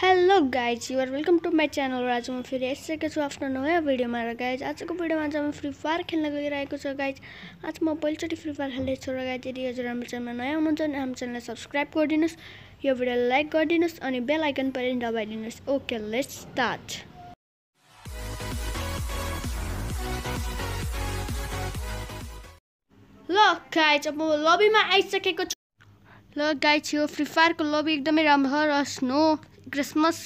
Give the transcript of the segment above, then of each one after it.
hello guys are welcome to my channel र आज म फेरि आइसकेको छु आफ्नो नयाँ भिडियोमा र गाइज आजको भिडियोमा आज म फ्री फायर खेल्न गइरहेको छु गाइज आज म पहिलोचोटि फ्री फायर खेल्दैछु र गाइज यदि हजुर हाम्रो च्यानलमा नयाँ हुनुहुन्छ भने हाम्रो च्यानललाई सब्सक्राइब गरिदिनुहोस् यो भिडियोलाई लाइक गरिदिनुहोस् अनि बेल आइकन पनि दबाइदिनुहोस् ओके लेट्स स्टार्ट ल गाइज अब म लबीमा आइसकेको छु ल गाइज यो फ्री फायरको लबी एकदमै राम्रो छ र स्नो क्रिसमस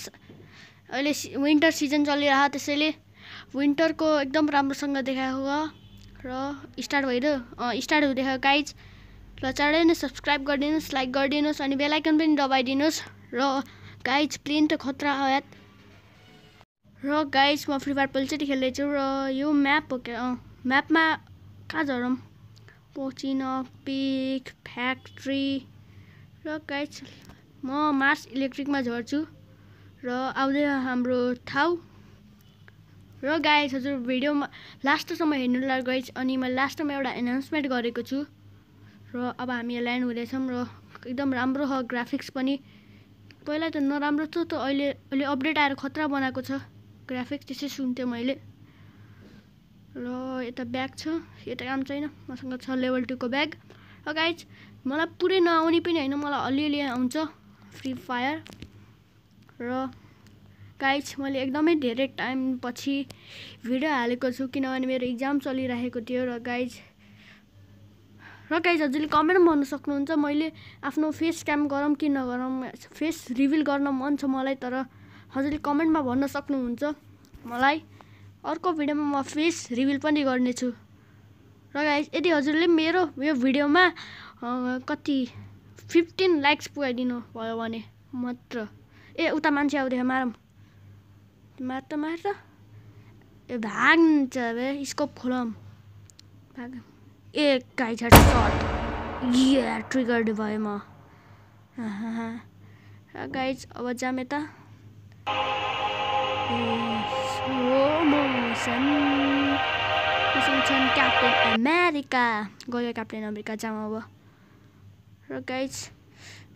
अहिले विन्टर सिजन चलिरह त्यसैले विन्टरको एकदम राम्रोसँग देखाएको र स्टार्ट भइदियो स्टार्ट हुँदैछ गाइज र चाँडै नै सब्सक्राइब गरिदिनुहोस् लाइक गरिदिनुहोस् अनि बेलायकन पनि दबाइदिनुहोस् र गाइज प्लेन त खतरा हयात र गाइज म फ्री फायर पोलिचेटी खेल्दैछु र यो म्याप हो क्या म्यापमा कहाँ झरौँ पोचिन पिक फ्याक्ट्री र गाइज म मार्स इलेक्ट्रिकमा झर्छु र आउँदै हाम्रो ठाउँ र गाइस हजुर भिडियोमा लास्टसम्म हेर्नुलाई गाइज अनि मैले लास्टमा एउटा एनाउन्समेन्ट गरेको छु र अब हामी ल्यान्ड हुँदैछौँ र एकदम राम्रो छ ग्राफिक्स पनि पहिला त नराम्रो थियो त अहिले अहिले अपडेट आएर खतरा बनाएको छ ग्राफिक्स त्यसै सुन्थेँ मैले र यता ब्याग छ यता काम छैन मसँग छ लेभल टूको ब्याग र गाइज मलाई पुरै नआउने पनि होइन मलाई अलिअलि आउँछ फ्री फायर र गाइज मैले एकदमै धेरै टाइम पछि भिडियो हालेको छु किनभने मेरो इक्जाम चलिरहेको थियो र गाइज र गाइज हजुरले कमेन्ट भन्नु सक्नुहुन्छ मैले आफ्नो फेस क्याम गरौँ कि नगरौँ फेस रिभिल गर्न मन छ मलाई तर हजुरले कमेन्टमा भन्न सक्नुहुन्छ मलाई अर्को भिडियोमा म फेस रिभिल पनि गर्नेछु र गाइज यदि हजुरले मेरो यो भिडियोमा कति फिफ्टिन लाइक्स पुऱ्याइदिनु भयो भने मात्र ए उता मान्छे आउँदै मारौँ मार त मार त ए भाग्छ अरे स्कोप खोलौँ भाग ए काइ छ ट्रिगर्ड भयो म गाइज अब जाम यता क्याप्टेन अमेरिका गयो क्याप्टेन अमेरिका जाम अब र गाइज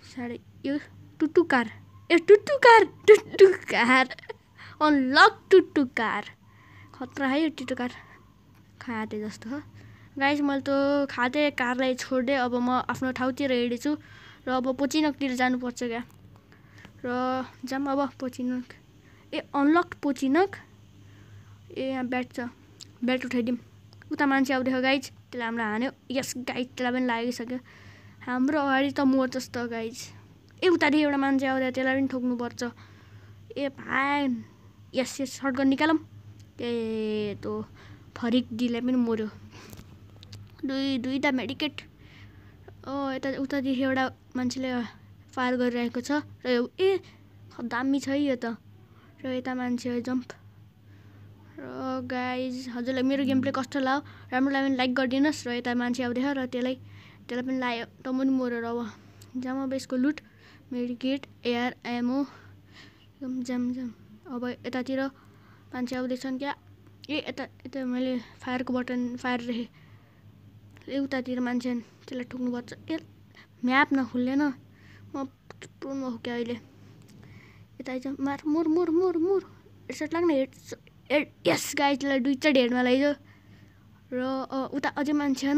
साढे यो टुटु कार ए टुटु कार टुटु कार अनलक टुटु कार खतरा है यो टुटु कार खाँदै जस्तो हो गाइज मैले त खाँदै कारलाई छोडिदिएँ अब म आफ्नो ठाउँतिर हिँडेछु र अब पोचिनकतिर जानुपर्छ क्या र जाम अब पोचिनक ए अनलक पोचिनक ए यहाँ ब्याट छ ब्याट उठाइदिउँ उता मान्छे आउँदै गाइज त्यसलाई हामीलाई हान्यो यस गाइज त्यसलाई पनि लागिसक्यो हाम्रो अगाडि त मोर जस्तो गाइज ए उतारि एउटा मान्छे आउँदा त्यसलाई पनि ठोक्नुपर्छ ए भाइ यस यस सर्टकट निकालौँ ए त्यो फरिक पनि मऱ्यो दुई दुईवटा मेडिकेट ओ यता उतादेखि एउटा मान्छेले फायर गरिरहेको छ र ए दामी छ है यो त र यता मान्छे हो जम्प र गाइज हजुरलाई मेरो गेम प्ले कस्तो लाग्यो राम्रो लाग्यो भने लाइक गरिदिनुहोस् र यता मान्छे आउँदैछ र त्यसलाई त्यसलाई पनि लायो पनि मरेर अब जाम अब यसको लुट मेडिकेट एयर एमओ जाम जाम अब यतातिर मान्छे आउँदैछन् क्या ए यता यता मैले फायरको बटन फायर राखेँ उतातिर मान्छे त्यसलाई पर्छ ए म्याप नखुल्दैन म थुप्रो क्या अहिले यता आइज मार मुर मुर मुर मुर हेडसट लाग्ने हेड एड यस गाई त्यसलाई दुईचोटि हेडमा लैजाऊ र उता अझै मान्छे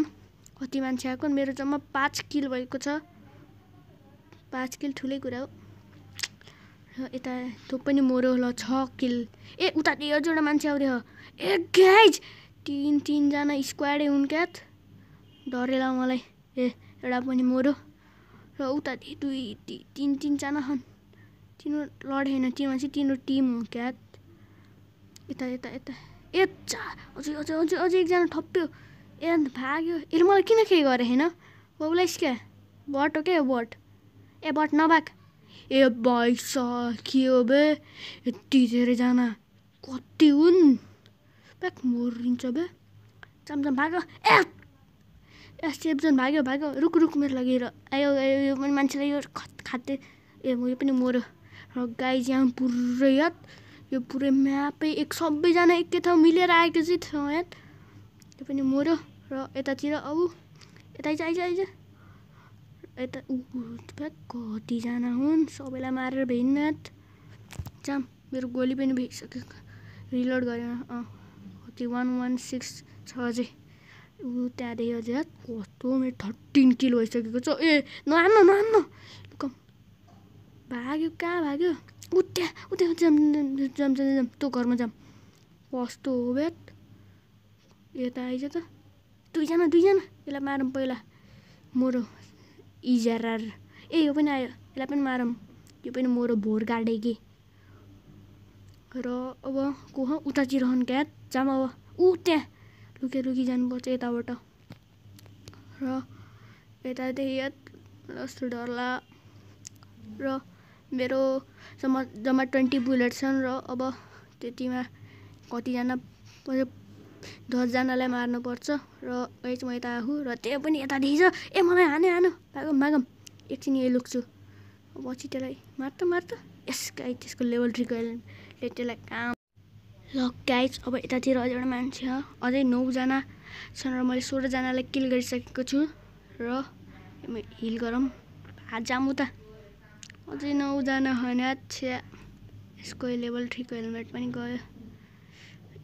कति मान्छे आएको मेरो जम्मा पाँच किल भएको छ पाँच किल ठुलै कुरा हो र यता त्यो पनि मोरो ल छ किल ए उता डेढजना मान्छे आउँदै हो ए ग्याज तिन तिनजना स्क्वाडै हुन् क्यात डरेला मलाई ए एउटा पनि मोरो र उता दुई तिन तिनजना छन् तिनीहरू होइन त्यो मान्छे तिनीहरू टिम हो क्यात यता यता यता ए चा अझै अझै अझै अझै एकजना थप्यो ए अन्त भाग्यो यसले मलाई किन केही गरे होइन बाउलाई क्या बट हो क्या बट ए बट नभाग ए भाइ के हो बे यति धेरैजना कति हुन् प्याक मरिन्छ बे चमचम भाग्यो ए ए सेपजन भाग्यो भाग्यो रुख रुख मेरो लगेर आयो आयो यो पनि मान्छेलाई यो खत खाते ए यो पनि मऱ्यो र गाई यहाँ पुरै याद यो पुरै म्यापै एक सबैजना एकै ठाउँ मिलेर आएको चाहिँ थियो याद त्यो पनि मऱ्यो र यतातिर औ यता आइज आइज आइज यता ऊ कतिजना हुन् सबैलाई मारेर भेट्नाथ जाम मेरो गोली पनि भेटिसक्यो रिलोड गरेन अँ कति वान वान सिक्स छ अझै ऊ त्यहाँदेखि अझै कस्तो मेरो थर्टिन किलो भइसकेको छ ए नहान्न नहान्न कम भाग्यो कहाँ भाग्यो उत्या त्यहाँ ऊ त्यहाँ जाम जाम जाम जाम तँ घरमा जाम कस्तो हो ब्याट यता आइज त दुईजना दुईजना यसलाई मारौँ पहिला मोरो इजार ए यो पनि आयो यसलाई पनि मारौँ यो पनि मोरो भोर गाडे कि र अब को उता उतातिर क्या जाम अब ऊ त्यहाँ लुके लुकी जानुपर्छ यताबाट र यतादेखि जस्तो डरला र मेरो जम्मा जम्मा ट्वेन्टी बुलेट छन् र अब त्यतिमा कतिजना दसजनालाई मार्नुपर्छ र एच म यता आएको र त्यो पनि यता देखिन्छ ए मलाई हाने हानु भागम भागम एकछिन यही लुक्छु पछि त्यसलाई मार्त मार्त गाई त्यसको लेभल ट्रिकले त्यसलाई काम लक गाइज अब यतातिर अझै एउटा मान्छे छ अझै नौजना छन् र मैले सोह्रजनालाई किल गरिसकेको छु र हिल गरौँ हात जाम उता अझै नौजना होइन छ्या यसको लेभल ठिक हेलमेट पनि गयो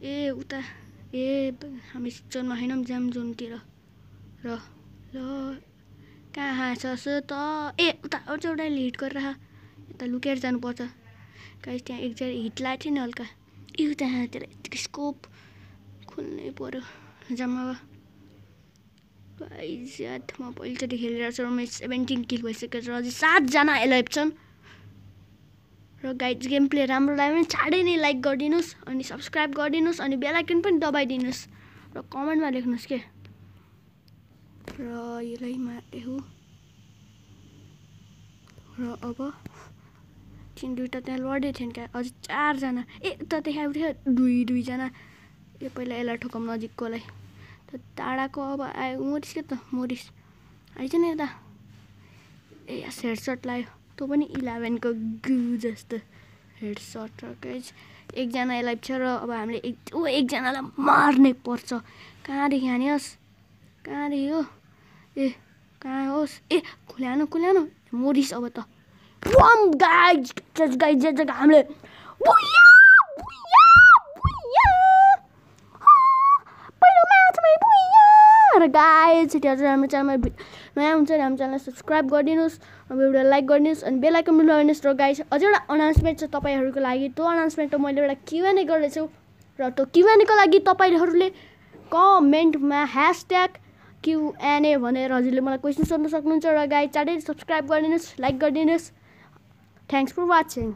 ए उता ए हामी शिक्षणमा होइनौँ जाम जोनतिर र ल कहाँ छस् त ए उता अझ एउटा हिट गरेर यता लुकेर जानुपर्छ कहीँ त्यहाँ एकजना हिट लागेको थियो नि हल्का ए त्यहाँतिर यतिको स्कोप खोल्नै पऱ्यो जम्मा भाइ म पहिलोचोटि खेलिरहेको छु मेरो सेभेन्टिन किल भइसकेको छ अझै सातजना एलाइभ छन् र गाइड्स गेम प्ले राम्रो लाग्यो भने चाँडै नै लाइक गरिदिनुहोस् अनि सब्सक्राइब गरिदिनुहोस् अनि बेलायकन पनि दबाइदिनुहोस् र कमेन्टमा लेख्नुहोस् के र यसलाई माते हो र अब तिन दुईवटा त्यहाँ लडेको थिएन क्या अझ चारजना ए त देखाएको थियो दुई दुईजना यो पहिला यसलाई ठोकम नजिककोलाई त टाढाको अब आयो मरिस के त मरिस आइज नि यता ए सर्ट लायो तँ पनि इलेभेनको गु जस्तो हेड सर्ट र क्याज एकजना एलाइभ छ र अब हामीले एक ऊ एकजनालाई मार्नै पर्छ कहाँदेखि हाने होस् कहाँदेखि हो ए कहाँ होस् ए खुल्यानु खुल्यानु मरिस अब त हामीले र गाइज यति हजुर हाम्रो च्यानलमा नयाँ हुन्छ भने हाम्रो च्यानललाई सब्सक्राइब गरिदिनुहोस् हाम्रो एउटा लाइक गरिदिनुहोस् अनि बेलायकन गर्नुहोस् र छ अझै एउटा अनाउन्समेन्ट छ तपाईँहरूको लागि त्यो अनाउन्समेन्ट त मैले एउटा क्युएनए गर्दैछु र त्यो क्युएनको लागि तपाईँहरूले कमेन्टमा ह्यासट्याग क्युएनए भनेर हजुरले मलाई क्वेसन सोध्न सक्नुहुन्छ र गाई चाँडै सब्सक्राइब गरिदिनुहोस् लाइक गरिदिनुहोस् थ्याङ्क्स फर वाचिङ